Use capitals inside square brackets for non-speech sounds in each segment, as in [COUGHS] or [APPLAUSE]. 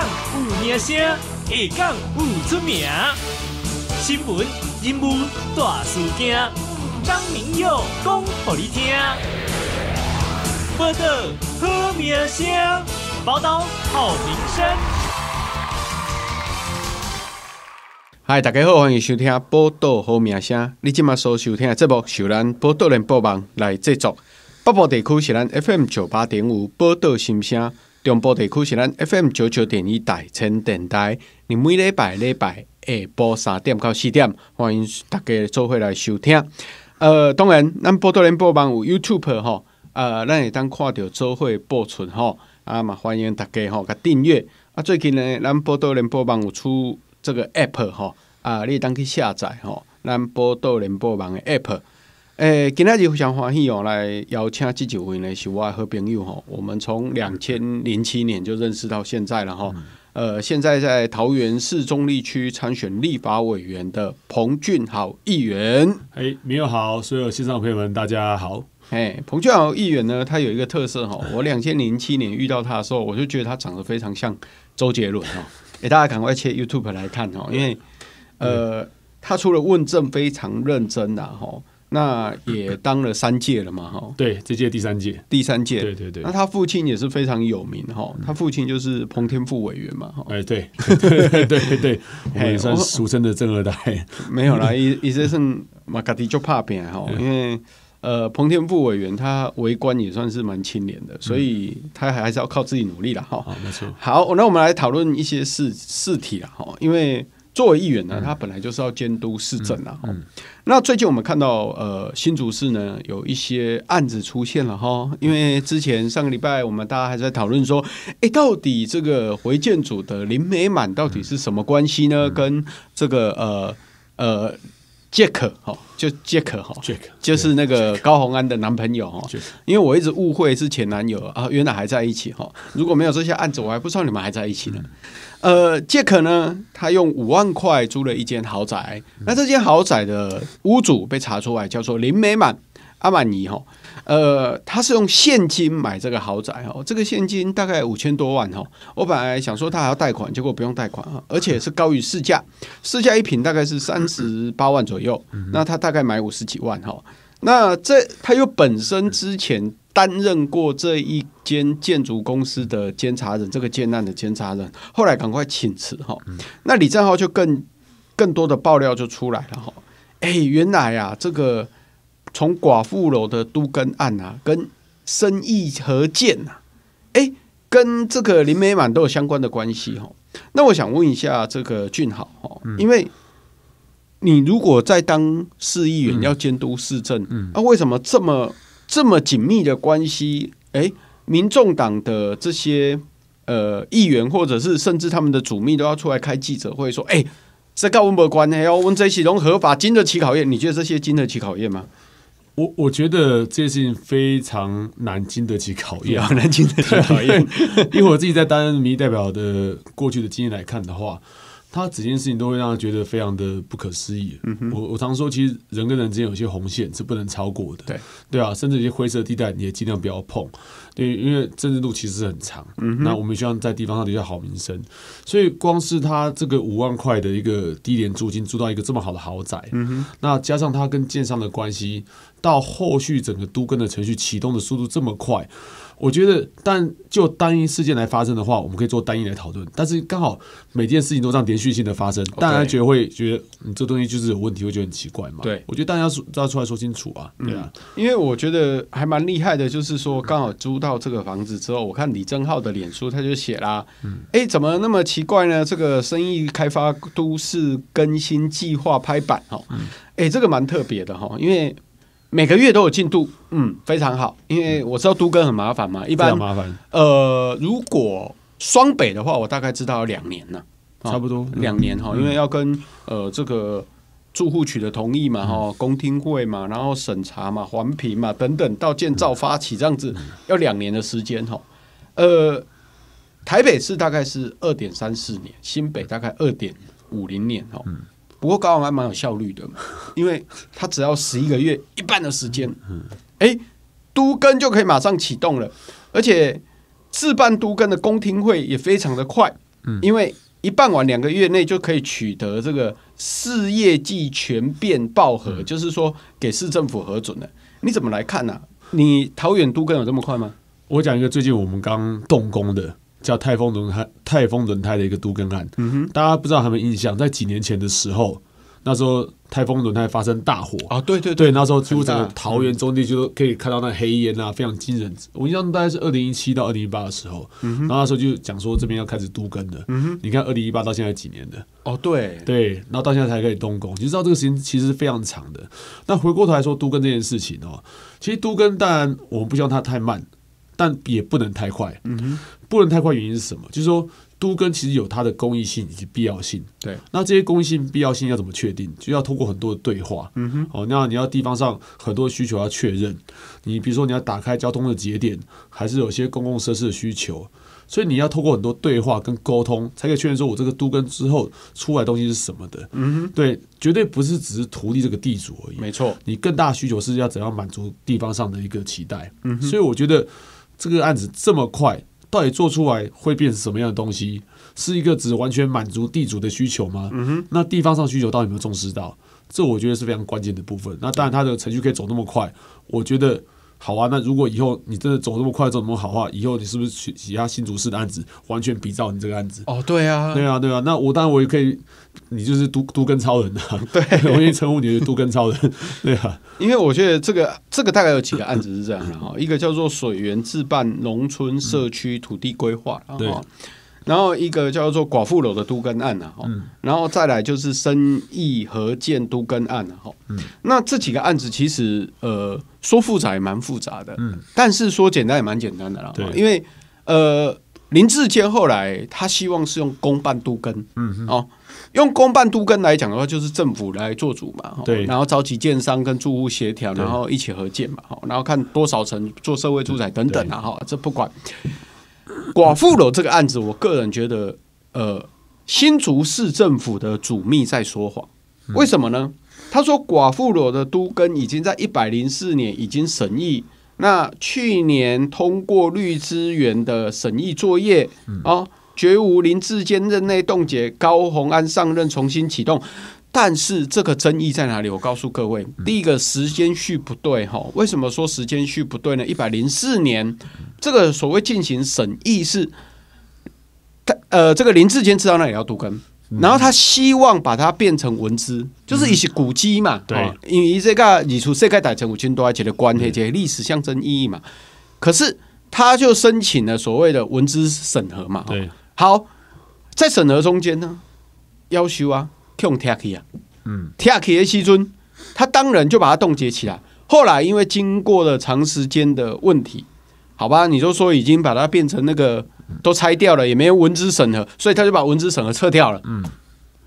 有名声，下港有出名。新闻人物大事件，张明耀讲给你听。报道好名声，报道好名声。嗨，大家好，欢迎收听《报道好名声》。你今麦所收听的节目，由咱报道联播网来制作。北部地区是咱 FM 九八点五报道新声。中部地区是咱 F M 九九点一台，千电台，你每礼拜礼拜下播三点到四点，欢迎大家做伙来收听。呃，当然，咱波多连播网有 YouTube 吼，呃，咱会当看到做伙保存吼，啊嘛，欢迎大家吼甲订阅。啊，最近呢，咱波多连播网有出这个 App 吼，啊，你当去下载吼，咱波多连播网的 App。诶，今天就非常欢喜哦，来邀请这几位呢是我的好朋友哈。我们从两千零七年就认识到现在了哈。呃，现在在桃园市中立区参选立法委员的彭俊豪议员，哎，你好，所有线上朋友们大家好。哎，彭俊豪议员呢，他有一个特色哈，我两千零七年遇到他的时候，我就觉得他长得非常像周杰伦哈。哎，[LAUGHS] 大家赶快切 YouTube 来看哦，因为呃，他除了问政非常认真啊、哈。那也当了三届了嘛，哈。对，这届第三届。第三届，对对对。那他父亲也是非常有名，哈。他父亲就是彭天富委员嘛。哎，对，[LAUGHS] 对对对，我们也算俗称的正二代。没有啦，一一些是马卡迪就怕变哈，因为呃，彭天富委员他为官也算是蛮清廉的，所以他还是要靠自己努力了哈。没错。好，那我们来讨论一些事事体了哈，因为。作为议员呢，他本来就是要监督市政啊。嗯，那最近我们看到呃新竹市呢有一些案子出现了哈，因为之前上个礼拜我们大家还在讨论说，哎，到底这个回建组的林美满到底是什么关系呢？跟这个呃呃。Jack，哈，就 Jack，哈，Jack 就是那个高红安的男朋友，哈，因为我一直误会是前男友啊，原来还在一起，哈，如果没有这些案子，我还不知道你们还在一起呢。呃，Jack 呢，他用五万块租了一间豪宅，那这间豪宅的屋主被查出来叫做林美满。阿玛尼哈，呃，他是用现金买这个豪宅哦，这个现金大概五千多万哈。我本来想说他还要贷款，结果不用贷款啊，而且是高于市价，[LAUGHS] 市价一平大概是三十八万左右，那他大概买五十几万哈。那这他又本身之前担任过这一间建筑公司的监察人，这个建案的监察人，后来赶快请辞哈。那李正浩就更更多的爆料就出来了哈。哎，原来呀，这个。从寡妇楼的都根案啊，跟生意合建呐，哎，跟这个林美满都有相关的关系哈。那我想问一下这个俊豪哈，因为你如果在当市议员要监督市政，嗯，那为什么这么这么紧密的关系？哎，民众党的这些呃议员，或者是甚至他们的主秘都要出来开记者，会说，哎，这告温伯官还要问这一起合法经得起考验？你觉得这些经得起考验吗？我我觉得这件事情非常难经得起考验啊，难经得起考验。[LAUGHS] 因为我自己在担任民意代表的过去的经验来看的话，他整件事情都会让他觉得非常的不可思议。嗯哼，我我常说，其实人跟人之间有些红线是不能超过的。对对啊，甚至一些灰色地带，你也尽量不要碰。对，因为政治路其实很长。嗯那我们希望在地方上留下好名声。所以，光是他这个五万块的一个低廉租金，租到一个这么好的豪宅。嗯哼，那加上他跟建商的关系。到后续整个都跟的程序启动的速度这么快，我觉得，但就单一事件来发生的话，我们可以做单一来讨论。但是刚好每件事情都这样连续性的发生，大家觉得会觉得你这东西就是有问题，会觉得很奇怪嘛？对，我觉得大家说，大家出来说清楚啊！对啊，因为我觉得还蛮厉害的，就是说刚好租到这个房子之后，我看李正浩的脸书，他就写啦，哎，怎么那么奇怪呢？这个生意开发都市更新计划拍板哈，哎，这个蛮特别的哈，因为。每个月都有进度，嗯，非常好，因为我知道都更很麻烦嘛，一般麻烦。呃，如果双北的话，我大概知道要两年了，差不多两年哈，因为要跟呃这个住户取得同意嘛，哈，公听会嘛，然后审查嘛，环评嘛，等等，到建造发起这样子要两年的时间哈。呃，台北市大概是二点三四年，新北大概二点五零年哈。不过高雄还蛮有效率的，[LAUGHS] 因为他只要十一个月一半的时间，哎，都更就可以马上启动了，而且置办都更的公听会也非常的快，嗯，因为一办完两个月内就可以取得这个事业绩全变报核，就是说给市政府核准了。你怎么来看呢？你桃园都更有这么快吗？我讲一个最近我们刚动工的。叫泰丰轮胎，泰丰轮胎的一个都根案，大家不知道有没有印象？在几年前的时候，那时候泰丰轮胎发生大火啊，对对对，那时候几乎整个桃园中地就可以看到那黑烟啊，非常惊人。我印象大概是二零一七到二零一八的时候，然后那时候就讲说这边要开始都根的，嗯你看二零一八到现在几年的，哦对对，然后到现在才可以动工，你知道这个时间其实是非常长的。那回过头来说都根这件事情哦，其实都根当然我们不希望它太慢。但也不能太快，嗯哼，不能太快，原因是什么？就是说，都跟其实有它的公益性以及必要性，对。那这些公益性、必要性要怎么确定？就要通过很多的对话，嗯哼。哦，那你要地方上很多需求要确认，你比如说你要打开交通的节点，还是有些公共设施的需求，所以你要通过很多对话跟沟通，才可以确认说我这个都跟之后出来东西是什么的，嗯哼。对，绝对不是只是图利这个地主而已，没错。你更大的需求是要怎样满足地方上的一个期待，嗯。所以我觉得。这个案子这么快，到底做出来会变成什么样的东西？是一个只完全满足地主的需求吗？嗯哼，那地方上需求到底有没有重视到？这我觉得是非常关键的部分。那当然，他的程序可以走那么快，我觉得。好啊，那如果以后你真的走这么快走这么好的话，以后你是不是去其他新竹市的案子完全比照你这个案子？哦，对啊，对啊，对啊。那我当然我也可以，你就是都都根超人啊。对，[LAUGHS] 我愿意称呼你是都根超人。[LAUGHS] 对啊，因为我觉得这个这个大概有几个案子是这样的哈，一个叫做水源自办农村社区土地规划。对。然后一个叫做寡妇楼的都根案啊，哈，然后再来就是生意合建都根案啊，嗯，那这几个案子其实呃说复杂也蛮复杂的，嗯，但是说简单也蛮简单的啦，因为呃林志坚后来他希望是用公办都根，嗯，哦，用公办都根来讲的话，就是政府来做主嘛，然后召集建商跟住户协调，然后一起合建嘛，然后看多少层做社会住宅等等啊，哈，这不管。寡妇楼这个案子，我个人觉得，呃，新竹市政府的主秘在说谎。为什么呢？他说寡妇裸的都跟已经在一百零四年已经审议，那去年通过绿资源的审议作业，啊，绝无林志坚任内冻结，高宏安上任重新启动。但是这个争议在哪里？我告诉各位，第一个时间序不对哈。为什么说时间序不对呢？一百零四年，这个所谓进行审议是，他呃，这个林志坚知道那里要读根，然后他希望把它变成文字，就是一些古迹嘛，对，因为这个你出世界改成五千多块钱的关而且历史象征意义嘛。可是他就申请了所谓的文字审核嘛，对，好，在审核中间呢，要求啊。用塔基啊，嗯，塔基的西尊，他当然就把它冻结起来。后来因为经过了长时间的问题，好吧，你就说已经把它变成那个都拆掉了，也没有文字审核，所以他就把文字审核撤掉了。嗯，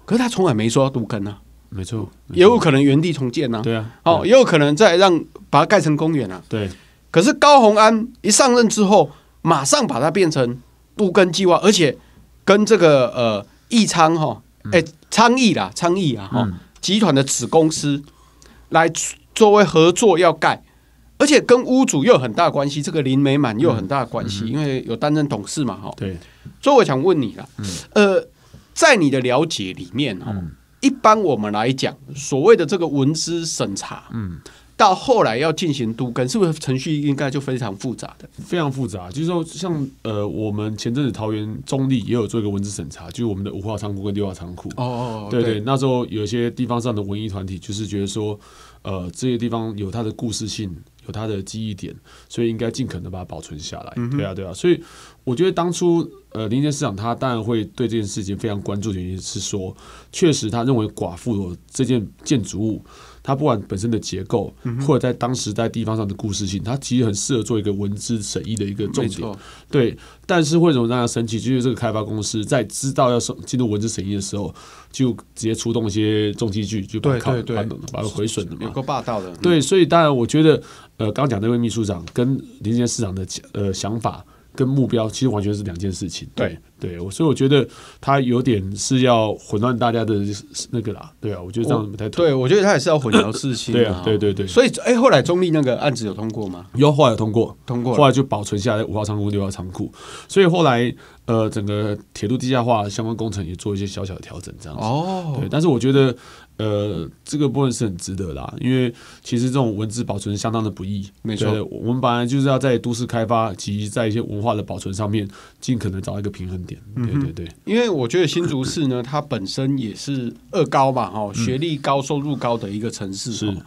可是他从来没说独根啊，没错，也有可能原地重建呢。对啊，哦，也有可能再让把它盖成公园啊。对，可是高宏安一上任之后，马上把它变成杜根计划，而且跟这个呃义昌哈。哎，倡议啦，倡议啊，哈，集团的子公司来作为合作要盖，而且跟屋主有很大关系，这个林美满有很大关系，因为有担任董事嘛，哈。对，所以我想问你啦。呃，在你的了解里面，哈，一般我们来讲所谓的这个文资审查，嗯。到后来要进行督根，是不是程序应该就非常复杂的？非常复杂，就是说，像呃，我们前阵子桃园中立也有做一个文字审查，就是我们的五号仓库跟六号仓库。哦哦，对对，那时候有些地方上的文艺团体就是觉得说，呃，这些地方有它的故事性，有它的记忆点，所以应该尽可能把它保存下来。对啊，对啊，所以我觉得当初呃林建市长他当然会对这件事情非常关注的原因是说，确实他认为寡妇的这件建筑物。它不管本身的结构，或者在当时在地方上的故事性，它其实很适合做一个文字审议的一个重点。对，但是为什么让它神奇？就是这个开发公司在知道要进入文字审议的时候，就直接出动一些重机具，就把它砍、把它毁损的嘛，够霸道的。对，所以当然，我觉得，呃，刚讲那位秘书长跟林前市长的呃想法。跟目标其实完全是两件事情。对，对，我所以我觉得他有点是要混乱大家的那个啦。对啊，我觉得这样不太对。我觉得他也是要混淆视情。对啊，对对对。所以，哎，后来中立那个案子有通过吗？有后来通过，通过后来就保存下来五号仓库、六号仓库。所以后来。呃，整个铁路地下化相关工程也做一些小小的调整，这样子。哦，对，但是我觉得，呃，这个部分是很值得啦，因为其实这种文字保存相当的不易，没错。我们本来就是要在都市开发及在一些文化的保存上面，尽可能找一个平衡点。对对对。因为我觉得新竹市呢，[LAUGHS] 它本身也是二高嘛，哦，学历高、收入高的一个城市。是。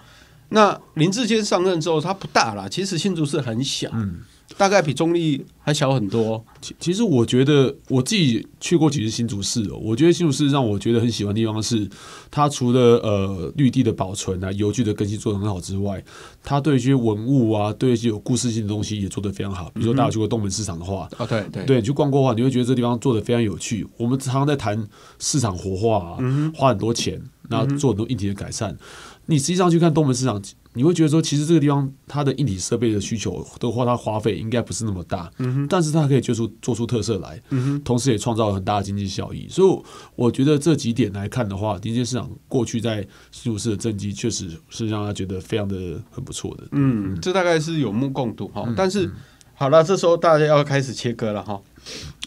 那林志坚上任之后，它不大了。其实新竹市很小。嗯。大概比中立还小很多。其其实我觉得我自己去过几次新竹市，我觉得新竹市让我觉得很喜欢的地方是，它除了呃绿地的保存啊、邮局的更新做的很好之外，它对一些文物啊、对一些有故事性的东西也做的非常好。比如说大家去过东门市场的话，啊对对，对去逛过的话，你会觉得这地方做的非常有趣。我们常常在谈市场活化啊，花很多钱，然后做很多硬件的改善。你实际上去看东门市场，你会觉得说，其实这个地方它的硬体设备的需求，都花它花费应该不是那么大，嗯但是它可以做出做出特色来，嗯同时也创造了很大的经济效益。所以我觉得这几点来看的话，地接市场过去在苏州市的政绩确实是让他觉得非常的很不错的，嗯，这大概是有目共睹哈。但是好了，这时候大家要开始切割了哈。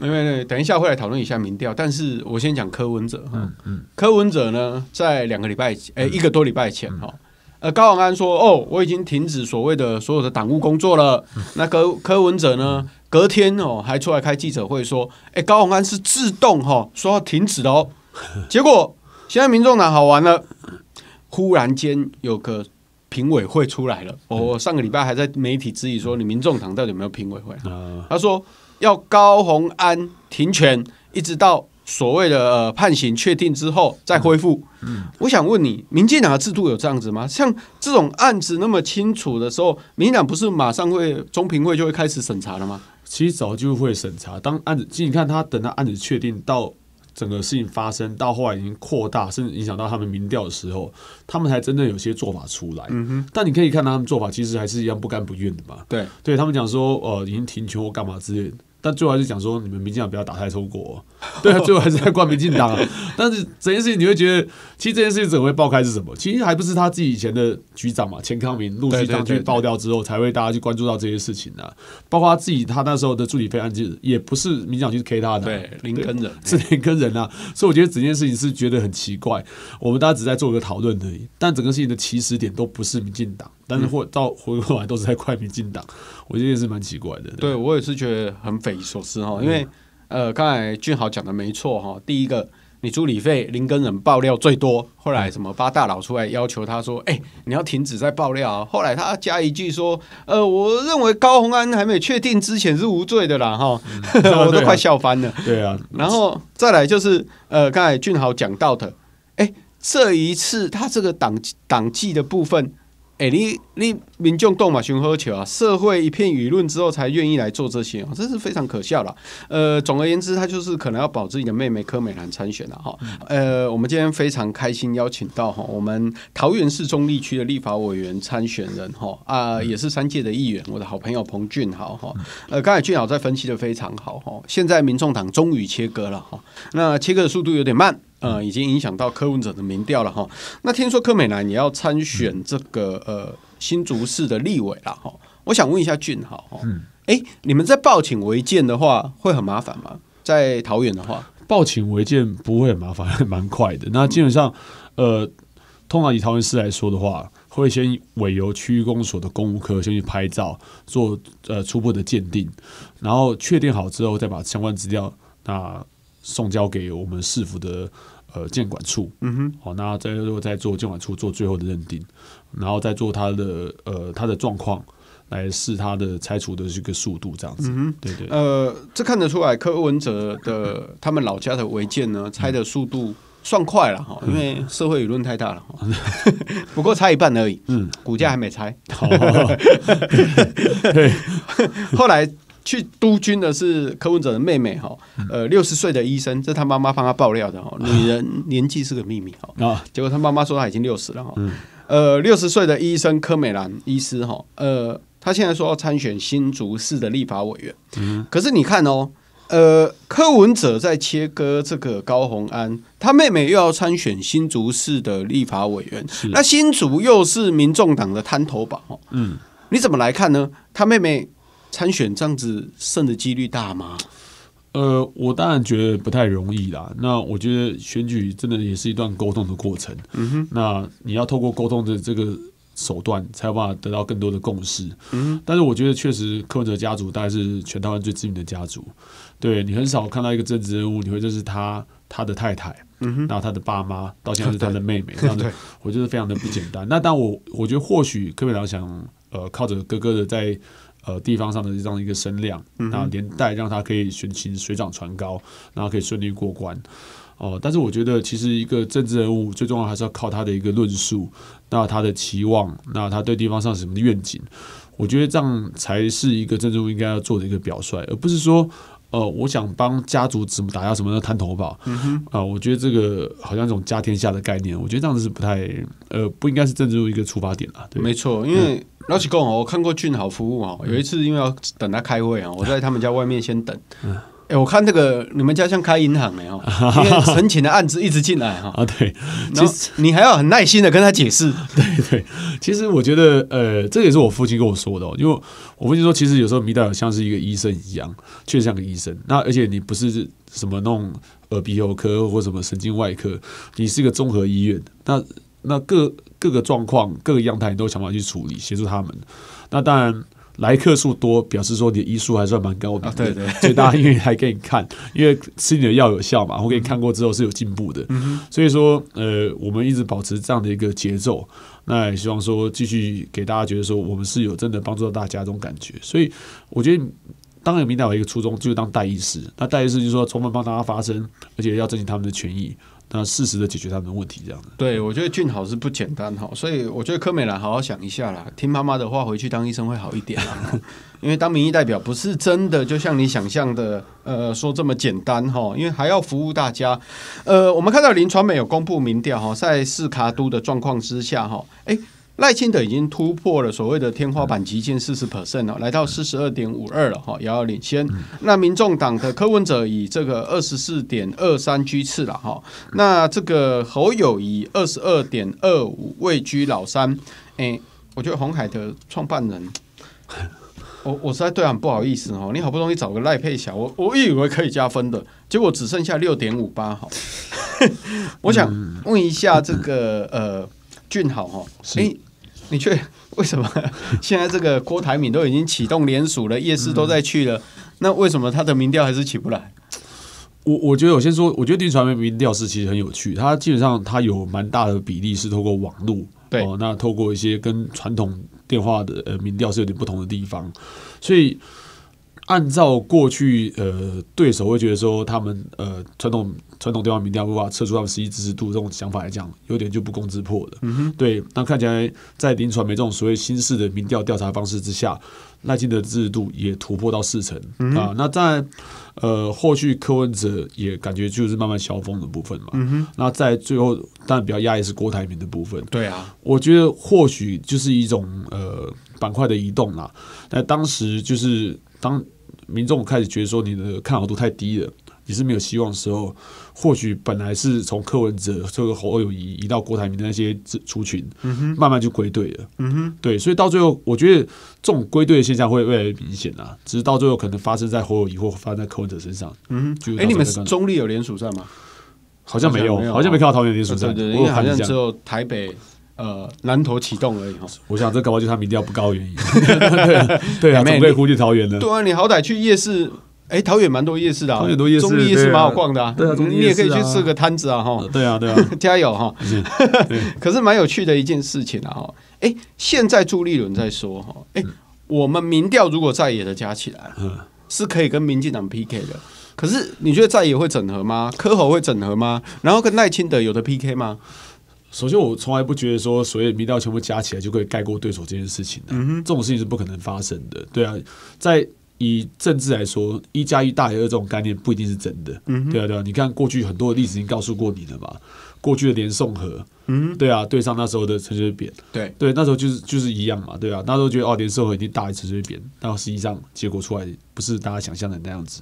因为等一下会来讨论一下民调，但是我先讲柯文哲哈。嗯嗯，柯文哲呢，在两个礼拜前，哎，一个多礼拜前哈，呃，高宏安说：“哦，我已经停止所谓的所有的党务工作了。”那柯柯文哲呢，隔天哦，还出来开记者会说：“哎，高宏安是自动哈，说要停止哦。[LAUGHS] ”结果现在民众党好玩了，忽然间有个评委会出来了。我上个礼拜还在媒体质疑说：“你民众党到底有没有评委会？”他说。要高宏安停权，一直到所谓的判刑确定之后再恢复。嗯，我想问你，民进党的制度有这样子吗？像这种案子那么清楚的时候，民进党不是马上会中评会就会开始审查了吗？其实早就会审查。当案子，你看他等到案子确定到整个事情发生，到后来已经扩大，甚至影响到他们民调的时候，他们才真正有些做法出来。嗯哼。但你可以看他们做法，其实还是一样不甘不愿的嘛。对，对他们讲说，呃，已经停权或干嘛之类。的，但最后还是讲说，你们民进党不要打太超过，[LAUGHS] 对啊，最后还是在怪民进党。[LAUGHS] 但是整件事情你会觉得，其实这件事情怎么会爆开是什么？其实还不是他自己以前的局长嘛，钱康明陆续上去爆掉之后，才会大家去关注到这些事情的。包括他自己，他那时候的助理费案件也不是民进党去 k 他的，对，林肯人 [LAUGHS] 是林肯人啊。所以我觉得整件事情是觉得很奇怪。我们大家只在做个讨论而已，但整个事情的起始点都不是民进党。但是或到回过来都是在快民进党，我觉得也是蛮奇怪的。对我也是觉得很匪夷所思哈，因为呃，刚才俊豪讲的没错哈。第一个，你助理费林根仁爆料最多，后来什么八大佬出来要求他说，哎，你要停止再爆料啊。后来他加一句说，呃，我认为高红安还没确定之前是无罪的啦哈，[LAUGHS] 我都快笑翻了。对啊，然后再来就是呃，刚才俊豪讲到的，哎，这一次他这个党党纪的部分。哎，你你民众党嘛，选喝酒啊？社会一片舆论之后，才愿意来做这些啊，真是非常可笑了。呃，总而言之，他就是可能要保自己的妹妹柯美兰参选了哈。呃，我们今天非常开心邀请到哈我们桃园市中立区的立法委员参选人哈啊，也是三届的议员，我的好朋友彭俊豪哈。呃，刚才俊豪在分析的非常好哈。现在民众党终于切割了哈，那切割的速度有点慢。呃，已经影响到柯文哲的民调了哈。那听说柯美男也要参选这个呃新竹市的立委了哈。我想问一下俊豪，嗯，哎，你们在报请违建的话会很麻烦吗？在桃园的话，报请违建不会很麻烦，蛮快的。那基本上，呃，通常以桃园市来说的话，会先委由区域公所的公务科先去拍照做呃初步的鉴定，然后确定好之后再把相关资料那。送交给我们市府的呃监管处，嗯哼，好，那再又再做监管处做最后的认定，然后再做他的呃他的状况，来试他的拆除的这个速度这样子，嗯哼，对对，呃，这看得出来柯文哲的他们老家的违建呢，拆的速度算快了哈，因为社会舆论太大了，[LAUGHS] 不过拆一半而已，嗯，骨架还没拆，好，[LAUGHS] 对，后来。去督军的是柯文哲的妹妹哈，呃，六十岁的医生，这是他妈妈帮他爆料的哈，女人年纪是个秘密哈。啊，结果他妈妈说他已经六十了哈。呃，六十岁的医生柯美兰医师哈，呃，他现在说要参选新竹市的立法委员。嗯，可是你看哦，呃，柯文哲在切割这个高宏安，他妹妹又要参选新竹市的立法委员，那新竹又是民众党的滩头堡哈，嗯，你怎么来看呢？他妹妹？参选这样子胜的几率大吗？呃，我当然觉得不太容易啦。那我觉得选举真的也是一段沟通的过程。嗯哼，那你要透过沟通的这个手段，才有办法得到更多的共识。嗯哼，但是我觉得确实柯文哲家族大概是全台湾最知名的家族。对你很少看到一个政治人物，你会认识他他的太太，嗯哼，然后他的爸妈，到现在是他的妹妹，[LAUGHS] 样子，我觉得非常的不简单。那但我我觉得或许柯文良想，呃，靠着哥哥的在。呃，地方上的这样一个声量，然后连带让他可以选情水涨船高，然后可以顺利过关。哦，但是我觉得其实一个政治人物最重要还是要靠他的一个论述，那他的期望，那他对地方上什么愿景，我觉得这样才是一个政治人物应该要做的一个表率，而不是说。哦，我想帮家族怎么打压什么的摊头保，啊，我觉得这个好像这种家天下的概念，我觉得这样子是不太，呃，不应该是政治的一个出发点对，没错，因为老许哥，我看过俊豪服务啊，有一次因为要等他开会啊，我在他们家外面先等。哎，我看这个，你们家乡开银行没有？[LAUGHS] 申请的案子一直进来哈。啊，对，其实你还要很耐心的跟他解释。[LAUGHS] 对对，其实我觉得，呃，这也是我父亲跟我说的，哦，因为我父亲说，其实有时候米代尔像是一个医生一样，却像个医生。那而且你不是什么弄耳鼻喉科或什么神经外科，你是一个综合医院，那那各各个状况、各个样态，你都想办法去处理，协助他们。那当然。来客数多，表示说你的医术还算蛮高，对不对？[LAUGHS] 所以大家因意来给你看，因为吃你的药有效嘛，我给你看过之后是有进步的。所以说，呃，我们一直保持这样的一个节奏，那也希望说继续给大家觉得说我们是有真的帮助到大家这种感觉。所以我觉得，当然，明代有一个初衷就是当代医师，那代医师就是说充分帮大家发声，而且要争取他们的权益。那适时的解决他们的问题，这样子。对，我觉得俊豪是不简单哈，所以我觉得柯美兰好好想一下啦，听妈妈的话，回去当医生会好一点。[LAUGHS] 因为当民意代表不是真的，就像你想象的，呃，说这么简单哈，因为还要服务大家。呃，我们看到林传美有公布民调哈，在四卡都的状况之下哈，哎。赖清德已经突破了所谓的天花板，极限四十 percent 了，来到四十二点五二了哈，遥遥领先。那民众党的柯文哲以这个二十四点二三居次了哈，那这个侯友以二十二点二五位居老三。哎，我觉得红海的创办人，[LAUGHS] 我我实在对很不好意思哦。你好不容易找个赖佩霞，我我以为可以加分的，结果只剩下六点五八哈。[LAUGHS] 我想问一下这个呃，俊豪哈，哎。[LAUGHS] 你却为什么 [LAUGHS] 现在这个郭台铭都已经启动联署了，夜市都在去了，那为什么他的民调还是起不来？我我觉得我先说，我觉得电传媒民调是其实很有趣，它基本上它有蛮大的比例是透过网络，对，那透过一些跟传统电话的呃民调是有点不同的地方，所以。按照过去，呃，对手会觉得说他们，呃，传统传统地方民调无法测出他们实际支持度这种想法来讲，有点就不攻自破的。对，那看起来在林传媒这种所谓新式的民调调查方式之下，赖清德支持度也突破到四成啊。那在呃后续柯文哲也感觉就是慢慢消风的部分嘛。那在最后，当然比较压抑是郭台铭的部分。对啊，我觉得或许就是一种呃板块的移动啦。那当时就是当。民众开始觉得说你的看好度太低了，你是没有希望的时候，或许本来是从柯文哲这个侯友宜移到郭台铭那些出群，慢慢就归队了。嗯哼，对，所以到最后，我觉得这种归队的现象会越来越明显啦。只是到最后，可能发生在侯友宜或发生在柯文哲身上。嗯哼，哎，你们中立有联署战吗？好像没有，好像没看到桃园联署战，因为好像只有台北。呃，蓝头启动而已哈。我想这恐怕就是他民调不高原因。[LAUGHS] 对对啊，总被呼去桃园呢。对啊，你好歹去夜市，哎，桃园蛮多夜市的，桃园多夜市，中夜市蛮好逛的啊。对啊，你也可以去吃个摊子啊哈。对啊对啊，[LAUGHS] 加油哈。[LAUGHS] 可是蛮有趣的一件事情啊哈。哎，现在朱立伦在说哈，哎，我们民调如果在野的加起来，是可以跟民进党 PK 的。可是你觉得在野会整合吗？科侯会整合吗？然后跟赖清德有的 PK 吗？首先，我从来不觉得说所有民调全部加起来就可以盖过对手这件事情的，这种事情是不可能发生的。对啊，在以政治来说，一加一大于二这种概念不一定是真的。嗯，对啊，对啊，你看过去很多例子已经告诉过你了嘛。过去的连宋和，嗯，对啊，对上那时候的陈水扁，对，对，那时候就是就是一样嘛。对啊，那时候觉得哦，连宋和已经大于陈水扁，但实际上结果出来不是大家想象的那样子。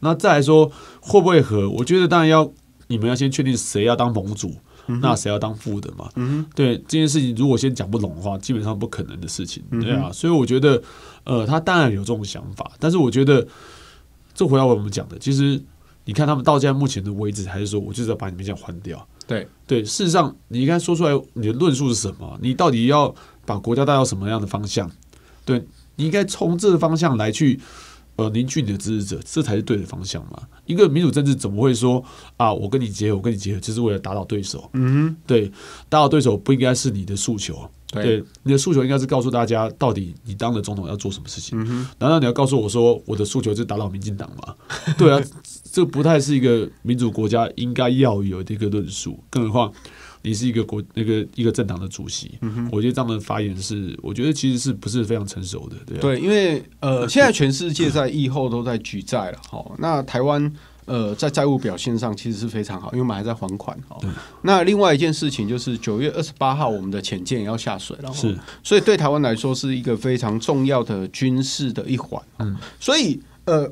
那再来说，会不会和？我觉得当然要你们要先确定谁要当盟主。那谁要当副的嘛？对这件事情，如果先讲不拢的话，基本上不可能的事情，对啊，所以我觉得，呃，他当然有这种想法，但是我觉得，这回到我们讲的，其实你看他们到现在目前的位置，还是说我就是要把你们这样换掉。对对，事实上，你应该说出来你的论述是什么？你到底要把国家带到什么样的方向？对你应该从这个方向来去。呃，凝聚你的支持者，这才是对的方向嘛。一个民主政治怎么会说啊？我跟你结合，我跟你结合，就是为了打倒对手。嗯，对，打倒对手不应该是你的诉求。对，你的诉求应该是告诉大家，到底你当了总统要做什么事情。嗯难道你要告诉我说，我的诉求是打倒民进党吗？对啊，[LAUGHS] 这不太是一个民主国家应该要有的一个论述。更何况。你是一个国那个一个政党的主席，我觉得这样的发言是，我觉得其实是不是非常成熟的？对，因为呃，现在全世界在疫后都在举债了，好，那台湾呃在债务表现上其实是非常好，因为我们还在还款哦，那另外一件事情就是九月二十八号我们的潜舰要下水了，是，所以对台湾来说是一个非常重要的军事的一环。嗯，所以呃。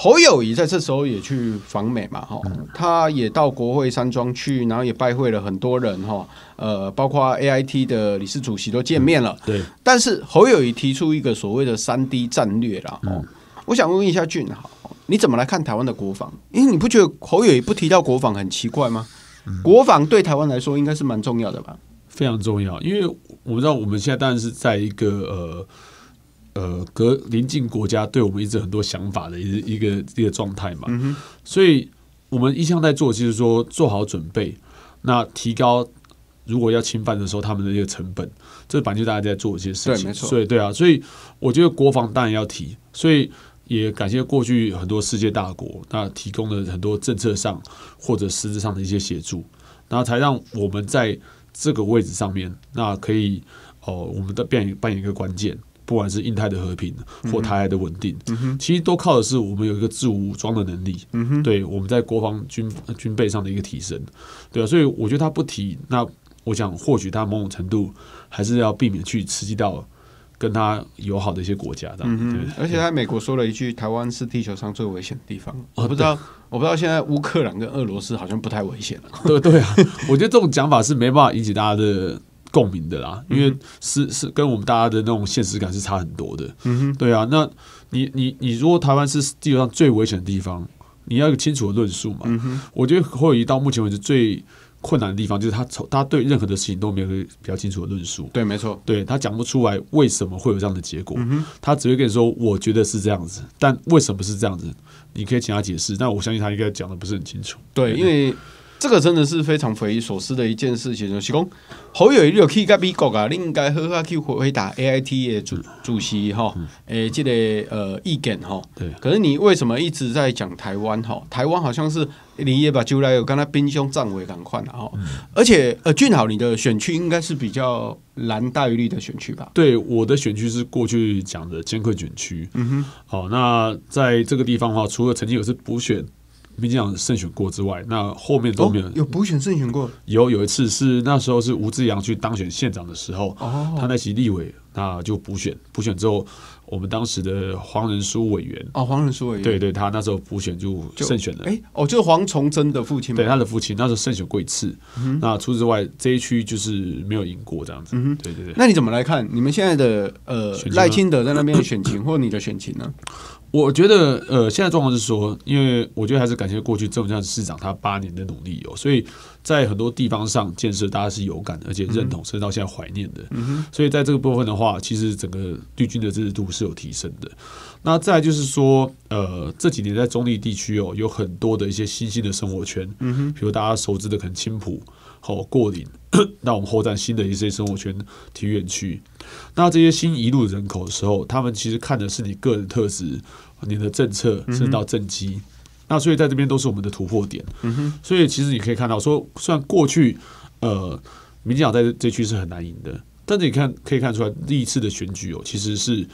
侯友谊在这时候也去访美嘛，哈，他也到国会山庄去，然后也拜会了很多人，哈，呃，包括 AIT 的理事主席都见面了，对。但是侯友谊提出一个所谓的三 D 战略啦。哈。我想问一下俊，哈，你怎么来看台湾的国防？因为你不觉得侯友谊不提到国防很奇怪吗？国防对台湾来说应该是蛮重要的吧？非常重要，因为我知道我们现在当然是在一个呃。呃，隔邻近国家对我们一直很多想法的一一个一个状态嘛，所以，我们一向在做，就是说做好准备，那提高如果要侵犯的时候，他们的一个成本，这版就大家在做一些事情，对，没错，所以，对啊，所以我觉得国防当然要提，所以也感谢过去很多世界大国那提供了很多政策上或者实质上的一些协助，那才让我们在这个位置上面，那可以哦，我们的扮演扮演一个关键。不管是印太的和平或台海的稳定，其实都靠的是我们有一个自武装的能力，对我们在国防军军备上的一个提升，对啊，所以我觉得他不提，那我想或许他某种程度还是要避免去刺激到跟他友好的一些国家，这样。而且在美国说了一句，台湾是地球上最危险的地方。我不知道，我不知道现在乌克兰跟俄罗斯好像不太危险了，对对啊，我觉得这种讲法是没办法引起大家的。共鸣的啦，因为是是跟我们大家的那种现实感是差很多的。嗯哼，对啊，那你你你如果台湾是地球上最危险的地方，你要清楚的论述嘛。嗯哼，我觉得侯友宜到目前为止最困难的地方就是他他对任何的事情都没有比较清楚的论述。对，没错。对他讲不出来为什么会有这样的结果。嗯哼，他只会跟你说我觉得是这样子，但为什么是这样子？你可以请他解释，但我相信他应该讲的不是很清楚。对，因为。这个真的是非常匪夷所思的一件事情。就是讲侯友宜有去跟美国啊，你应该好好去回答 AIT 的主主席哈。诶，这个呃意见哈。对。可是你为什么一直在讲台湾哈？台湾好像是你也把出来有跟他兵凶战危赶快了哈。而且呃，俊豪你的选区应该是比较蓝大于绿的选区吧？对，我的选区是过去讲的尖客选区。嗯哼。好，那在这个地方的话，除了曾经有次补选。民进党胜选过之外，那后面都没有有补选胜选过。有有一次是那时候是吴志阳去当选县长的时候，哦、他那席立委那就补选，补选之后我们当时的黄仁书委员哦，黄仁书委员对，对他那时候补选就胜选了。哎，哦，就是黄崇祯的父亲对他的父亲那时候胜选过一次。那除此之外这一区就是没有赢过这样子。嗯哼，对对对。那你怎么来看你们现在的呃赖清德在那边的选情或你的选情呢？我觉得，呃，现在状况是说，因为我觉得还是感谢过去府这样市长他八年的努力哦，所以在很多地方上建设，大家是有感，而且认同，甚至到现在怀念的。嗯所以在这个部分的话，其实整个绿军的支持度是有提升的。那再就是说，呃，这几年在中立地区哦，有很多的一些新兴的生活圈，嗯哼，比如大家熟知的可能青浦，哦，过岭，[COUGHS] 那我们后站新的一些生活圈、庭院区，那这些新一路人口的时候，他们其实看的是你个人特质、你的政策，甚至到政绩。那所以在这边都是我们的突破点。嗯所以其实你可以看到，说虽然过去呃，民进党在这区是很难赢的，但是你看可以看出来历次的选举哦，其实是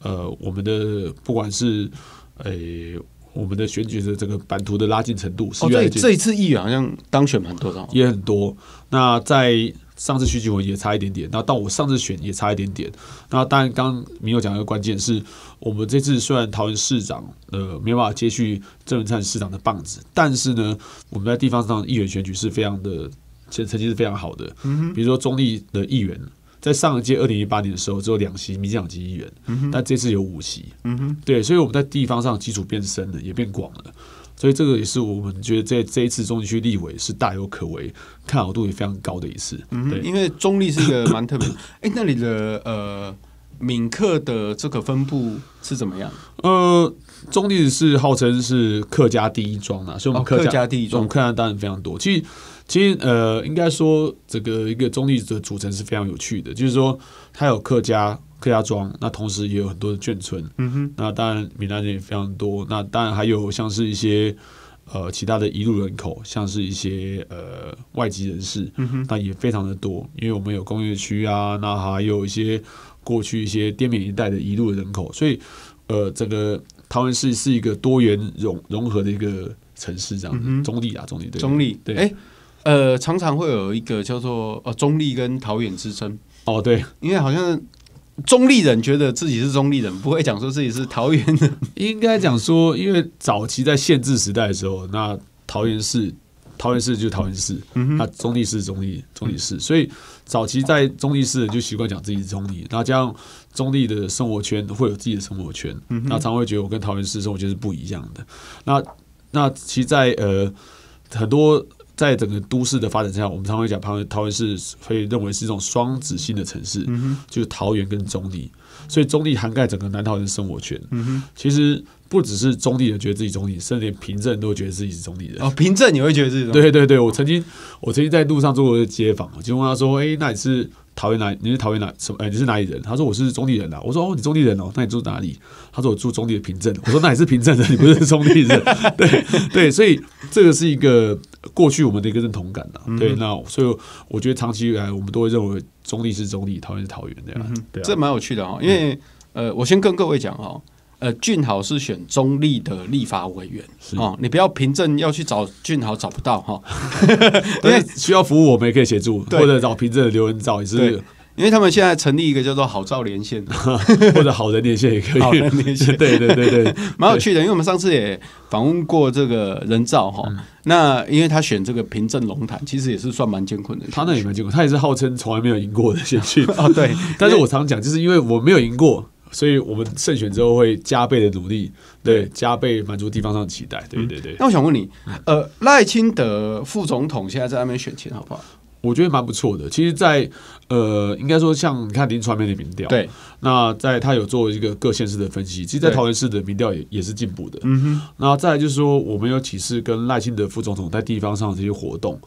呃，我们的不管是诶。我们的选举的这个版图的拉近程度，哦，这这一次议员好像当选蛮多的，也很多。那在上次选举文也差一点点，然到我上次选也差一点点。那当然，刚明友讲一个关键是我们这次虽然桃园市长呃没办法接续郑文灿市长的棒子，但是呢，我们在地方上议员选举是非常的，前曾经是非常好的。嗯哼，比如说中立的议员。在上一届二零一八年的时候，只有两席民选两席议员，但这次有五席，对，所以我们在地方上基础变深了，也变广了，所以这个也是我们觉得在这一次中区立委是大有可为，看好度也非常高的一次。对，因为中立是一个蛮特别，哎，[COUGHS] 那里的呃闽客的这个分布是怎么样？呃，中立是号称是客家第一庄啊，所以我们客家第一庄，我们客家当然非常多，其实。其实，呃，应该说，这个一个中立的组成是非常有趣的。就是说，它有客家客家庄，那同时也有很多的眷村。嗯哼。那当然，闽南人也非常多。那当然还有像是一些，呃，其他的移入人口，像是一些呃外籍人士。嗯哼。那也非常的多，因为我们有工业区啊，那还有一些过去一些滇缅一带的移入人口。所以，呃，这个桃园市是一个多元融融合的一个城市，这样嗯、中立啊，中立对中立对。哎。呃，常常会有一个叫做呃中立跟桃园之争哦，对，因为好像中立人觉得自己是中立人，不会讲说自己是桃园人。应该讲说，因为早期在限制时代的时候，那桃园市桃园市就桃园市，那中立市中立中立市，所以早期在中立市人就习惯讲自己是中立，那这样中立的生活圈会有自己的生活圈，那常会觉得我跟桃园市生活圈是不一样的。那那其实在呃很多。在整个都市的发展之下，我们常会讲，桃园，桃园是会认为是一种双子性的城市，就是桃园跟中立。所以中立涵盖整个南桃园生活圈。嗯哼，其实不只是中立人觉得自己中立，甚至连平证都都觉得自己是中立人。哦，平镇你会觉得自己中？对对对，我曾经我曾经在路上做过街访，我就问他说：“哎，那你是？”桃园哪？你是桃园哪？什么？哎，你是哪里人？他说我是中立人啊。我说哦，你中立人哦，那你住哪里？他说我住中立的平证。我说那你是平证人，[LAUGHS] 你不是中立人，[LAUGHS] 对对。所以这个是一个过去我们的一个认同感的。对，那所以我觉得长期以来我们都会认为中立是中立，桃园是桃园的呀。对，这蛮有趣的哦。因为呃，我先跟各位讲哦，呃，俊豪是选中立的立法委员哦，你不要凭证要去找俊豪找不到哈，因 [LAUGHS] 为需要服务我们也可以协助，或者找凭证的刘仁照也是，因为他们现在成立一个叫做好照连线，[LAUGHS] 或者好人连线也可以，对对对对，[LAUGHS] 蛮有趣的，因为我们上次也访问过这个人造哈，那因为他选这个平证龙潭，其实也是算蛮艰苦的，他那也蛮艰苦，他也是号称从来没有赢过的县区啊，对，但是我常讲就是因为我没有赢过。所以我们胜选之后会加倍的努力，对，加倍满足地方上的期待，对对对。那我想问你，呃，赖清德副总统现在在那边选情好不好？我觉得蛮不错的。其实，在呃，应该说像你看林川媒的民调，对，那在他有做一个各县市的分析，其实，在桃园市的民调也也是进步的。嗯哼。那再来就是说，我们有几次跟赖清德副总统在地方上的这些活动，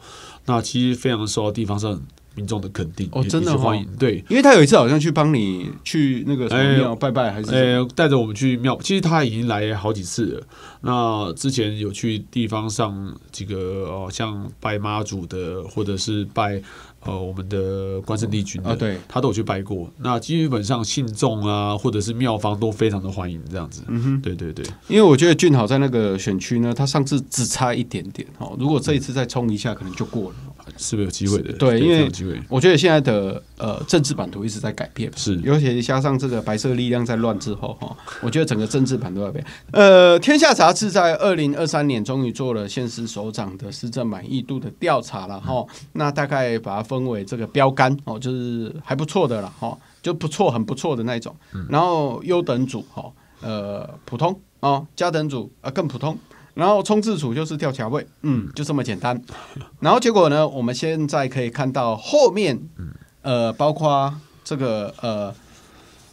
那其实非常到地方上。民众的肯定，哦，真的欢迎，对，因为他有一次好像去帮你去那个什么庙拜拜，还是呃带着我们去庙，其实他已经来好几次了。那之前有去地方上几个哦，像拜妈祖的，或者是拜呃我们的关圣帝君啊，对，他都有去拜过。那基本上信众啊，或者是庙方都非常的欢迎这样子。嗯哼，对对对，因为我觉得俊豪在那个选区呢，他上次只差一点点哦，如果这一次再冲一下，可能就过了。是不是有机会的？对，因为我觉得现在的呃政治版图一直在改变，是，尤其加上这个白色力量在乱之后哈，我觉得整个政治版图要变。呃，天下杂志在二零二三年终于做了现实首长的施政满意度的调查了哈，那大概把它分为这个标杆哦，就是还不错的了哈，就不错很不错的那一种，然后优等组哈，呃普通哦，加等组啊更普通。然后，冲刺组就是钓桥位，嗯，就这么简单。然后结果呢？我们现在可以看到后面，呃，包括这个呃，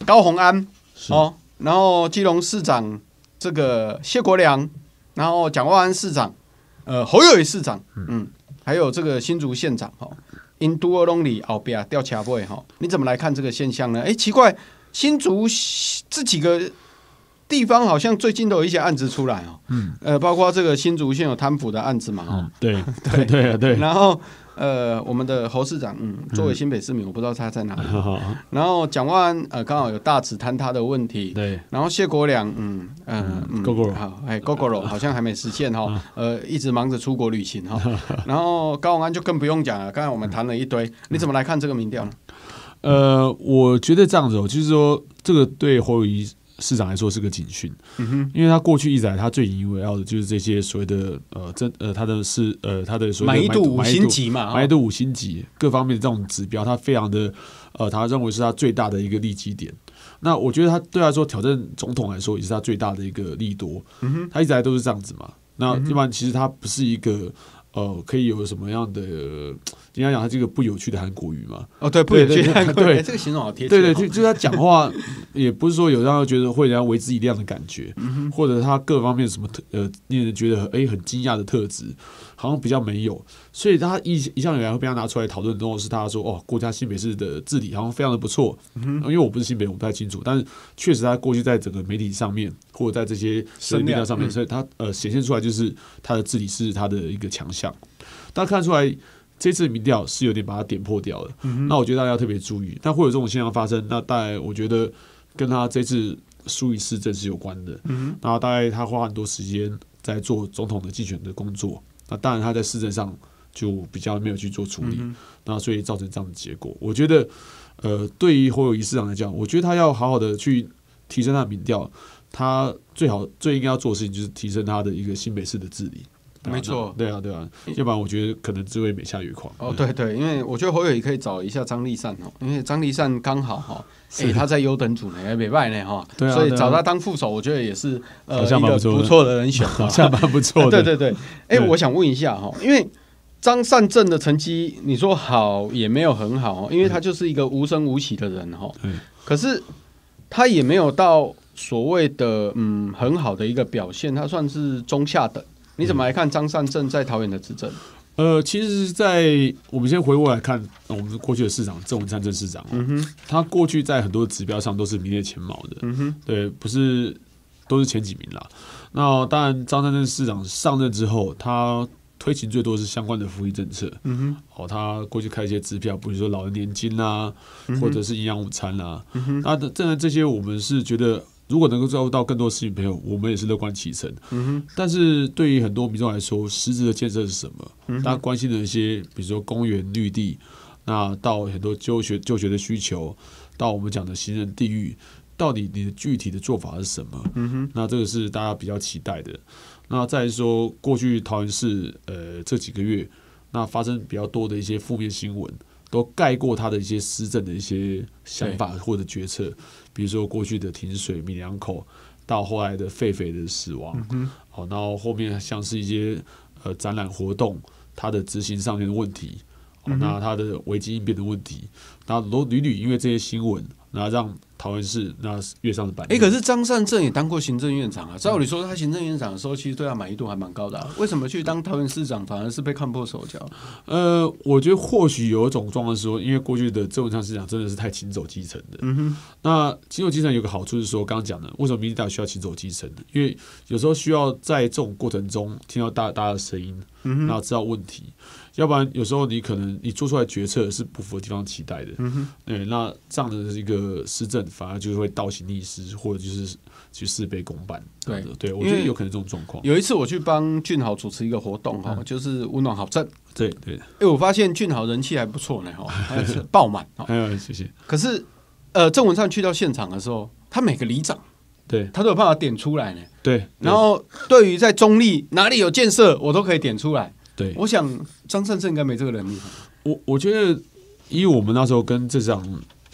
高宏安哦，然后基隆市长这个谢国良，然后蒋万安市长，呃，侯友宜市长，嗯，还有这个新竹县长哦。印度 t 龙里 only 奥比亚钓桥位哈，你怎么来看这个现象呢？哎，奇怪，新竹这几个。地方好像最近都有一些案子出来哦，嗯，呃，包括这个新竹县有贪腐的案子嘛，哦，对，[LAUGHS] 对，对，对。然后，呃，我们的侯市长，嗯，作为新北市民，我不知道他在哪里。[LAUGHS] 然后蒋万，安，呃，刚好有大尺坍塌的问题，对。然后谢国良，嗯嗯嗯，GO GO 哎，GO GO [LAUGHS] 好像还没实现哈，呃，一直忙着出国旅行哈。然后高永安就更不用讲了，刚才我们谈了一堆，你怎么来看这个民调呢？呃，我觉得这样子，哦，就是说这个对侯友谊。市长来说是个警讯，因为他过去一载，他最引以为傲的就是这些所谓的呃，这呃，他的是呃，他的所谓满意度五星级嘛，满意度五星级各方面的这种指标，他非常的呃，他认为是他最大的一个利基点。那我觉得他对他说挑战总统来说也是他最大的一个利多。嗯他一直来都是这样子嘛。那一般其实他不是一个呃，可以有什么样的。你要讲他这个不有趣的韩国语嘛？哦，对，不有趣，对这个形容好贴切。对对，就就他讲话也不是说有让人觉得会让人为之一亮的感觉，或者他各方面什么特呃令人觉得哎很惊讶的特质，好像比较没有。所以他一一向以来会被他拿出来讨论的东西是，他说哦，国家新北市的治理好像非常的不错。嗯因为我不是新北，我不太清楚，但是确实他过去在整个媒体上面或者在这些省面上面，所以他呃显现出来就是他的治理是他的一个强项。大家看出来。这次民调是有点把它点破掉了，那我觉得大家要特别注意。但会有这种现象发生，那大概我觉得跟他这次输一次市政有关的。那大概他花很多时间在做总统的竞选的工作，那当然他在市政上就比较没有去做处理，那所以造成这样的结果。我觉得，呃，对于侯友仪市长来讲，我觉得他要好好的去提升他的民调，他最好最应该要做的事情就是提升他的一个新北市的治理。没错，对啊，对啊，要不然我觉得可能只会美下雨快。哦。对对，因为我觉得侯友也可以找一下张立善哦，因为张立善刚好哈，哎，他在优等组呢，美拜呢哈，对啊，所以找他当副手，我觉得也是呃一个不错的人选，[LAUGHS] 好像蛮不错的。对 [LAUGHS] 对对，哎，我想问一下哈，因为张善正的成绩你说好也没有很好哦，因为他就是一个无声无息的人哈，可是他也没有到所谓的嗯很好的一个表现，他算是中下等。你怎么来看张善政在桃园的执政？呃，其实，在我们先回过来看，我们过去的市长郑文灿，郑市长哦，他过去在很多指标上都是名列前茅的，嗯哼，对，不是都是前几名啦。那当然，张善政市长上任之后，他推行最多是相关的福利政策，嗯哼，哦，他过去开一些支票，比如说老人年金啊，或者是营养午餐啊，嗯哼，那当然这些我们是觉得。如果能够照顾到更多市民朋友，我们也是乐观其成。嗯哼，但是对于很多民众来说，实质的建设是什么？大家关心的一些，比如说公园绿地，那到很多就学就学的需求，到我们讲的行人地域，到底你的具体的做法是什么？嗯哼，那这个是大家比较期待的。那再说过去桃园市呃这几个月，那发生比较多的一些负面新闻，都盖过他的一些施政的一些想法或者决策。比如说过去的停水、米两口，到后来的狒狒的死亡，好，然后后面像是一些呃展览活动，它的执行上面的问题，那它的危机应变的问题，那都屡屡因为这些新闻，那让。桃园市那月上的板。哎，可是张善政也当过行政院长啊。照理说，他行政院长的时候，其实对他满意度还蛮高的。为什么去当桃园市长反而是被看破手脚？呃，我觉得或许有一种状况是说，因为过去的郑文灿市长真的是太勤走基层的。嗯哼，那勤走基层有个好处是说，刚刚讲的，为什么民进党需要勤走基层呢？因为有时候需要在这种过程中听到大大家的声音。嗯，那知道问题，要不然有时候你可能你做出来决策是不符合地方期待的，嗯那这样的一个施政反而就是会倒行逆施，或者就是去事倍功半，对对，我觉得有可能这种状况。有一次我去帮俊豪主持一个活动啊，就是温暖好站，对对，哎，我发现俊豪人气还不错呢，哈，[LAUGHS] 还是爆满，好，谢谢。可是，呃，郑文灿去到现场的时候，他每个离场。对他都有办法点出来呢。对，然后对于在中立哪里有建设，我都可以点出来。对，我想张善政应该没这个能力。我我觉得，因为我们那时候跟这张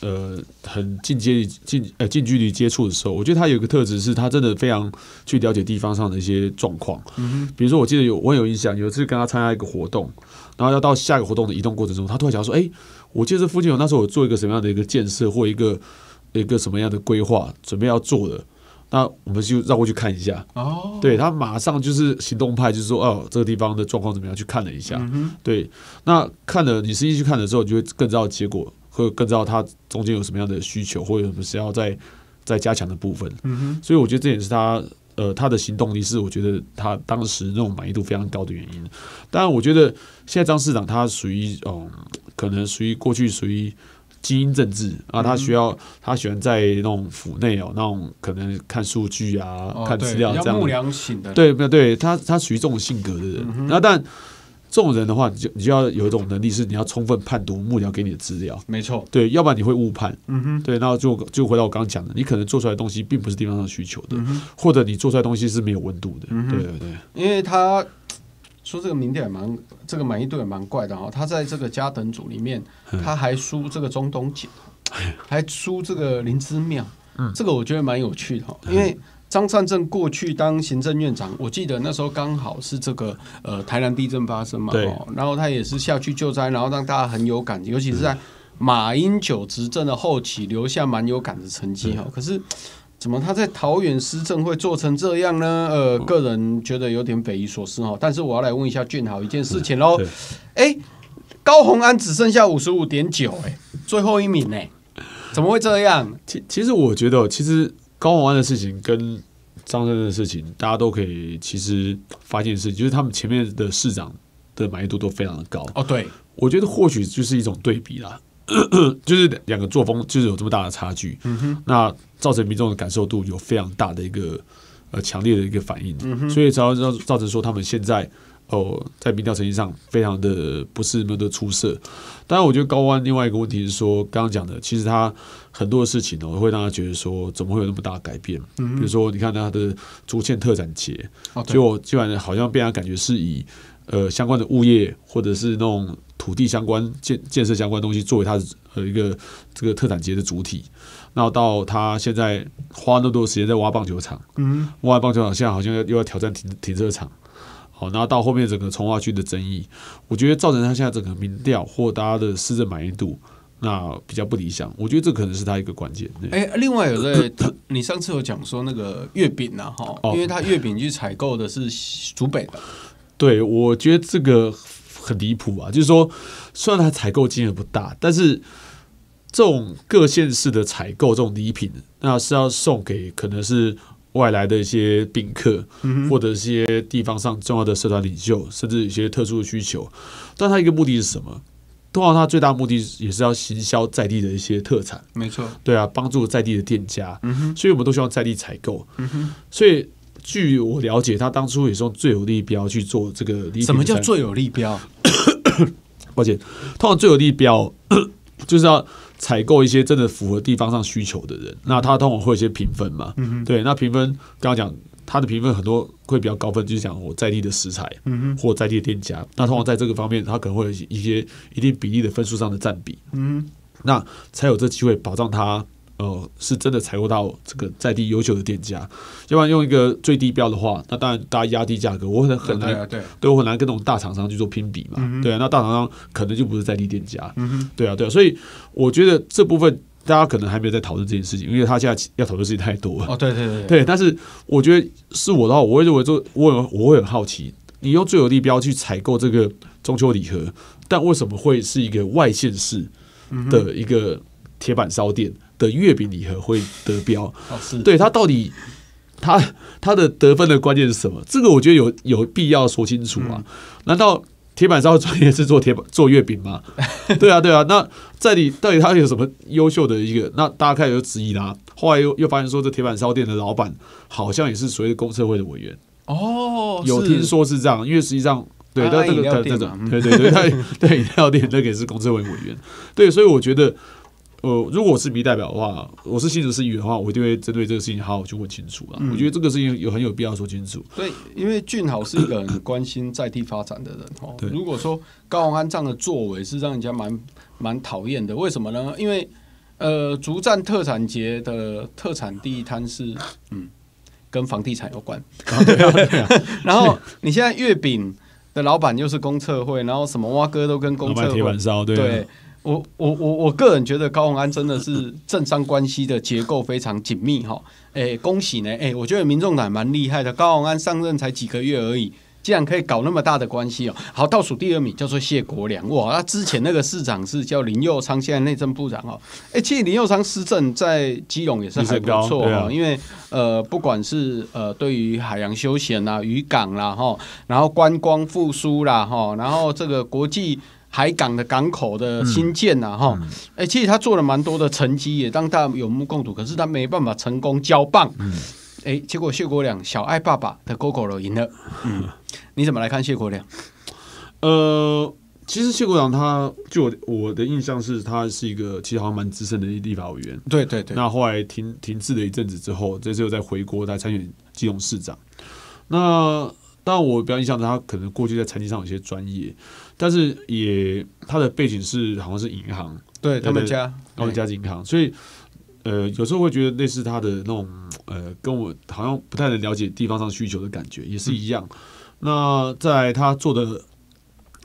呃很近接近呃近距离接触的时候，我觉得他有一个特质，是他真的非常去了解地方上的一些状况。嗯哼。比如说，我记得有我有印象，有一次跟他参加一个活动，然后要到下一个活动的移动过程中，他突然想说：“哎，我记得这附近有那时候我做一个什么样的一个建设，或一个一个什么样的规划，准备要做的。”那我们就绕过去看一下，对他马上就是行动派，就是说哦，这个地方的状况怎么样？去看了一下，对，那看了你实际去看的时候，就会更知道结果，会更知道他中间有什么样的需求，或者什么是要再再加强的部分。嗯哼，所以我觉得这也是他呃他的行动力，是我觉得他当时那种满意度非常高的原因。当然，我觉得现在张市长他属于嗯，可能属于过去属于。精英政治啊，他需要他喜欢在那种府内哦，那种可能看数据啊，看资料这样。对，没有对他，他属于这种性格的人。那但这种人的话，你就你就要有一种能力，是你要充分判读幕僚给你的资料。没错，对，要不然你会误判。嗯哼，对，那就就回到我刚刚讲的，你可能做出来的东西并不是地方上需求的，或者你做出来的东西是没有温度的。对对对，因为他。说这个民调也蛮，这个满意度也蛮怪的哈。他在这个加等组里面，他还输这个中东锦，还输这个林芝庙。嗯，这个我觉得蛮有趣的哈。因为张善政过去当行政院长，我记得那时候刚好是这个呃台南地震发生嘛，然后他也是下去救灾，然后让大家很有感，尤其是在马英九执政的后期，留下蛮有感的成绩哈。可是。怎么他在桃园施政会做成这样呢？呃，个人觉得有点匪夷所思哈。但是我要来问一下俊豪一件事情喽。哎，高宏安只剩下五十五点九，哎，最后一名呢？怎么会这样？其其实我觉得，其实高宏安的事情跟张生的事情，大家都可以其实发现事情，就是他们前面的市长的满意度都非常的高哦。对，我觉得或许就是一种对比啦，[COUGHS] 就是两个作风就是有这么大的差距。嗯哼，那。造成民众的感受度有非常大的一个呃强烈的一个反应，所以才造造成说他们现在哦在民调成绩上非常的不是那么的出色。当然，我觉得高湾另外一个问题是说，刚刚讲的，其实他很多的事情哦会让他觉得说怎么会有那么大的改变？比如说，你看他的竹堑特展节，结果本上好像被他感觉是以。呃，相关的物业或者是那种土地相关建建设相关东西，作为它呃一个这个特产节的主体。那到他现在花那么多时间在挖棒球场，嗯，挖棒球场现在好像又要挑战停停车场，好，然后到后面整个从化区的争议，我觉得造成他现在整个民调或大家的市政满意度那比较不理想。我觉得这可能是他一个关键。哎，另外有在你上次有讲说那个月饼呢，哈，因为他月饼去采购的是主北的。对，我觉得这个很离谱啊！就是说，虽然它采购金额不大，但是这种各县市的采购，这种礼品，那是要送给可能是外来的一些宾客，或者一些地方上重要的社团领袖，甚至有些特殊的需求。但它一个目的是什么？通常它最大目的也是要行销在地的一些特产，没错。对啊，帮助在地的店家，所以我们都希望在地采购。所以。据我了解，他当初也是用最有利标去做这个。什么叫最有利标？[COUGHS] 抱歉，通常最有利标 [COUGHS] 就是要采购一些真的符合地方上需求的人。那他通常会有一些评分嘛？嗯对，那评分刚刚讲他的评分很多会比较高分，就是讲我在地的食材，嗯哼，或在地的店家。那通常在这个方面，他可能会有一些一定比例的分数上的占比，嗯那才有这机会保障他。呃，是真的采购到这个在地优秀的店家，要不然用一个最低标的话，那当然大家压低价格，我很难很难，对，我很难跟那种大厂商去做拼比嘛，对啊，那大厂商可能就不是在地店家，嗯对啊，对啊，所以我觉得这部分大家可能还没有在讨论这件事情，因为他现在要讨论事情太多了，哦，对对对，对，但是我觉得是我的话，我会认为做我我会很好奇，你用最有利标去采购这个中秋礼盒，但为什么会是一个外县市的一个铁板烧店？的月饼礼盒会得标，对他到底他他的得分的关键是什么？这个我觉得有有必要说清楚啊？难道铁板烧专业是做铁板做月饼吗？[LAUGHS] 对啊对啊，那在你到底他有什么优秀的一个？那大家开始质疑他，后来又又发现说，这铁板烧店的老板好像也是属于公社会的委员哦，有听说是这样，因为实际上对，但这个这个对对对，他对饮料店那个也是公社会委员，对，所以我觉得。呃，如果我是民代表的话，我是新竹市议员的话，我一定会针对这个事情好好去问清楚了。我觉得这个事情有很有必要说清楚。对，因为俊豪是一个很关心在地发展的人哦。如果说高宏安这样的作为是让人家蛮蛮讨厌的，为什么呢？因为呃，竹站特产节的特产地摊是嗯，跟房地产有关。[LAUGHS] 然后你现在月饼的老板又是公测会，然后什么蛙哥都跟公测会。铁板烧对。我我我我个人觉得高鸿安真的是政商关系的结构非常紧密哈，哎恭喜呢哎，我觉得民众党蛮厉害的，高鸿安上任才几个月而已，竟然可以搞那么大的关系哦。好，倒数第二名叫做谢国良哇，他之前那个市长是叫林佑昌，现在内政部长哦，哎其实林佑昌施政在基隆也是还不错啊，因为呃不管是呃对于海洋休闲啦、渔港啦哈，然后观光复苏啦哈，然后这个国际。海港的港口的新建呐，哈，哎，其实他做了蛮多的成绩，也让大家有目共睹。可是他没办法成功交棒，哎，结果谢国良小爱爸爸的 g o o g l 了赢了。你怎么来看谢国良？呃，其实谢国良他，就我我的印象是，他是一个其实好像蛮资深的立法委员。对对对。那后来停停滞了一阵子之后，这次又再回国来参选基隆市长。那但我比较印象他可能过去在财经上有些专业。但是也他的背景是好像是银行，对他们家他们家银行，所以呃有时候会觉得类似他的那种呃跟我好像不太能了解地方上需求的感觉也是一样。那在他做的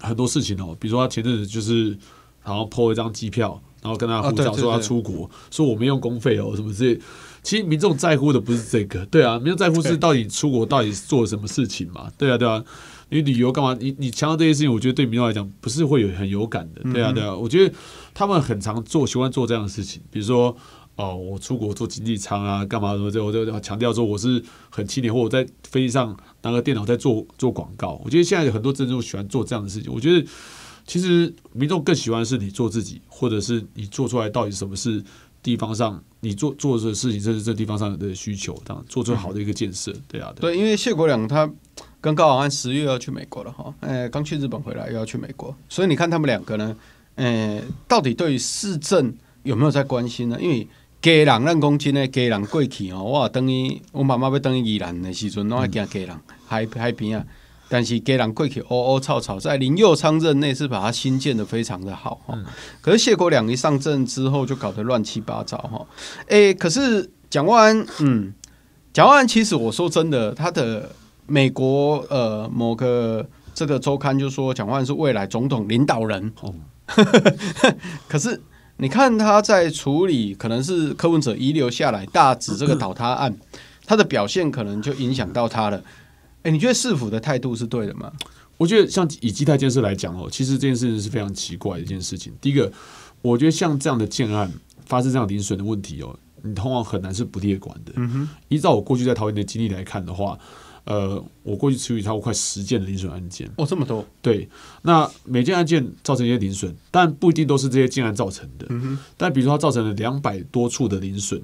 很多事情哦，比如说他前阵子就是好像破一张机票，然后跟他护照说他出国，说我没用公费哦什么之类。其实民众在乎的不是这个，对啊，民众在乎是到底出国到底是做什么事情嘛？对啊，对啊。你旅游干嘛？你你强调这些事情，我觉得对民众来讲不是会有很有感的，对啊对啊。我觉得他们很常做，喜欢做这样的事情，比如说哦，我出国做经济舱啊，干嘛什么这我要强调说我是很青年，或我在飞机上拿个电脑在做做广告。我觉得现在有很多政治喜欢做这样的事情。我觉得其实民众更喜欢是你做自己，或者是你做出来到底什么是地方上你做做的事情，这是这地方上的需求，这样做出好的一个建设。对啊，对，因为谢国良他。跟高雄安十月要去美国了哈，哎，刚去日本回来又要去美国，所以你看他们两个呢，哎，到底对于市政有没有在关心呢？因为家人，咱讲真的，家人过去哦，我等于我妈妈要等于宜兰的时候，我爱惊家人海海边啊。但是家人过去哦哦草草，在林佑昌任内是把它新建的非常的好哈，可是谢国良一上阵之后就搞得乱七八糟哈，哎，可是蒋万安，嗯，蒋万安其实我说真的他的。美国呃，某个这个周刊就说，讲话是未来总统领导人。哦，[LAUGHS] 可是你看他在处理，可能是柯文哲遗留下来大指这个倒塌案，他的表现可能就影响到他了。哎，你觉得市府的态度是对的吗？我觉得像以基泰建设来讲哦，其实这件事情是非常奇怪的一件事情。第一个，我觉得像这样的建案发生这样停损的问题哦，你通常很难是不列管的。嗯哼，依照我过去在桃园的经历来看的话。呃，我过去处理超过快十件的零损案件，哦，这么多。对，那每件案件造成一些零损，但不一定都是这些竟然造成的。嗯但比如说，它造成了两百多处的零损，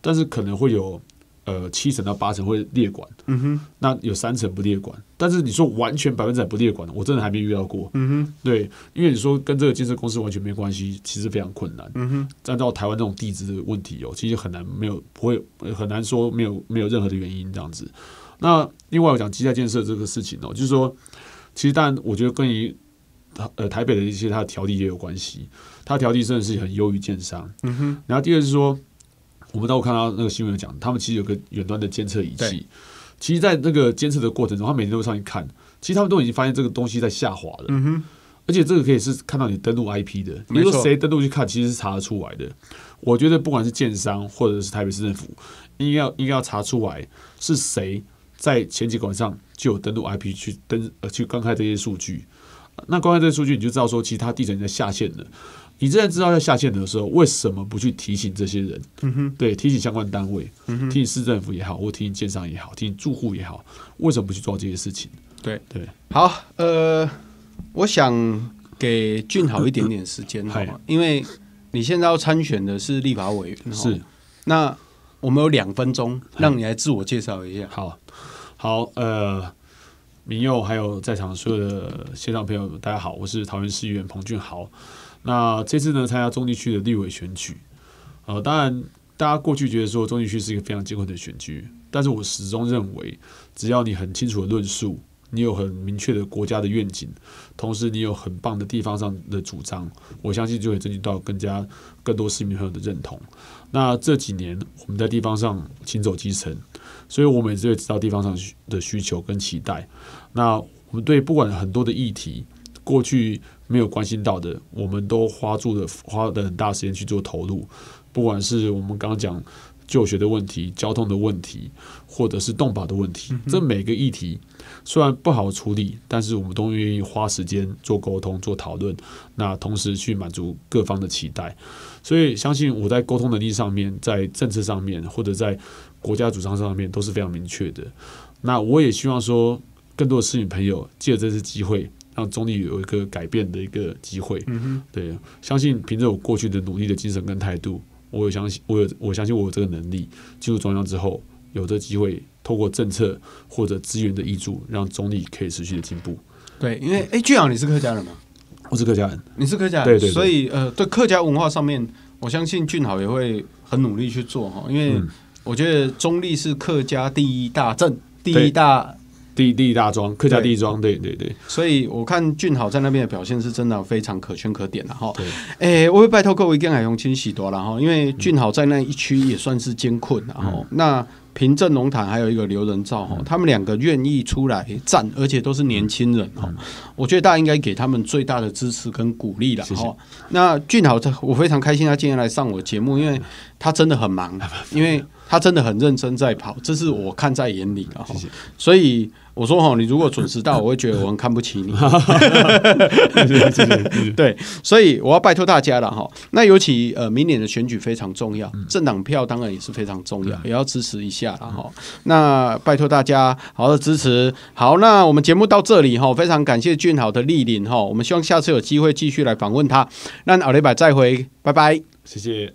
但是可能会有呃七成到八成会裂管。嗯哼。那有三成不裂管，但是你说完全百分之百不裂管，我真的还没遇到过。嗯哼。对，因为你说跟这个建设公司完全没关系，其实非常困难。嗯哼。按照台湾这种地质的问题，哦，其实很难，没有不会很难说没有没有任何的原因这样子。那另外，我讲基材建设这个事情哦，就是说，其实但我觉得跟于呃台北的一些它的条例也有关系，它条例真的是很优于建商。嗯哼。然后第二是说，我们当我看到那个新闻讲，他们其实有个远端的监测仪器，其实在那个监测的过程中，他每天都上去看，其实他们都已经发现这个东西在下滑了。嗯哼。而且这个可以是看到你登录 IP 的，你说谁登录去看，其实是查得出来的。我觉得不管是建商或者是台北市政府，应该要应该要查出来是谁。在前几款上就有登录 IP 去登呃去观看这些数据，那观看这些数据你就知道说其他地层在下线了。你既然知道在下线的时候，为什么不去提醒这些人？嗯哼，对，提醒相关单位，提醒市政府也好，或提醒建商也好，提醒住户也好，为什么不去做这些事情？对对，好，呃，我想给俊豪一点点时间好吗？因为你现在要参选的是立法委员，是那。我们有两分钟，让你来自我介绍一下。好，好，呃，民佑还有在场所有的线上朋友，大家好，我是桃园市议员彭俊豪。那这次呢，参加中地区的立委选举。呃，当然，大家过去觉得说中地区是一个非常艰苦的选举，但是我始终认为，只要你很清楚的论述，你有很明确的国家的愿景，同时你有很棒的地方上的主张，我相信就会争取到更加更多市民朋友的认同。那这几年我们在地方上行走基层，所以我们也知道地方上的需求跟期待。那我们对不管很多的议题，过去没有关心到的，我们都花住的花的很大时间去做投入。不管是我们刚刚讲就学的问题、交通的问题，或者是动保的问题，这每个议题虽然不好处理，但是我们都愿意花时间做沟通、做讨论，那同时去满足各方的期待。所以，相信我在沟通能力上面，在政策上面，或者在国家主张上面，都是非常明确的。那我也希望说，更多的市民朋友借这次机会，让中立有一个改变的一个机会。嗯哼，对，相信凭着我过去的努力的精神跟态度，我有相信，我有我相信我有这个能力进入中央之后，有这机会，透过政策或者资源的挹注，让中立可以持续的进步。对，因为哎，俊朗，你是客家人吗？我是客家，你是客家，对对，所以呃，对客家文化上面，我相信俊豪也会很努力去做哈，因为我觉得中立是客家第一大镇，第一大第第一大庄，客家第一庄，对对对，所以我看俊豪在那边的表现是真的非常可圈可点的哈。对，哎，我会拜托各位跟海雄清洗多了哈，因为俊豪在那一区也算是艰困然后那。平正龙潭还有一个刘仁照哈，他们两个愿意出来站，而且都是年轻人哈，我觉得大家应该给他们最大的支持跟鼓励了哈。那俊豪，我非常开心他今天来上我节目，因为他真的很忙，[LAUGHS] 因为他真的很认真在跑，这是我看在眼里的哈。所以。我说哈，你如果准时到，我会觉得我很看不起你。[LAUGHS] 对，所以我要拜托大家了哈。那尤其呃，明年的选举非常重要，政党票当然也是非常重要，也要支持一下了哈。那拜托大家好好支持。好，那我们节目到这里哈，非常感谢俊豪的莅临哈，我们希望下次有机会继续来访问他。那奥雷百再会，拜拜，谢谢。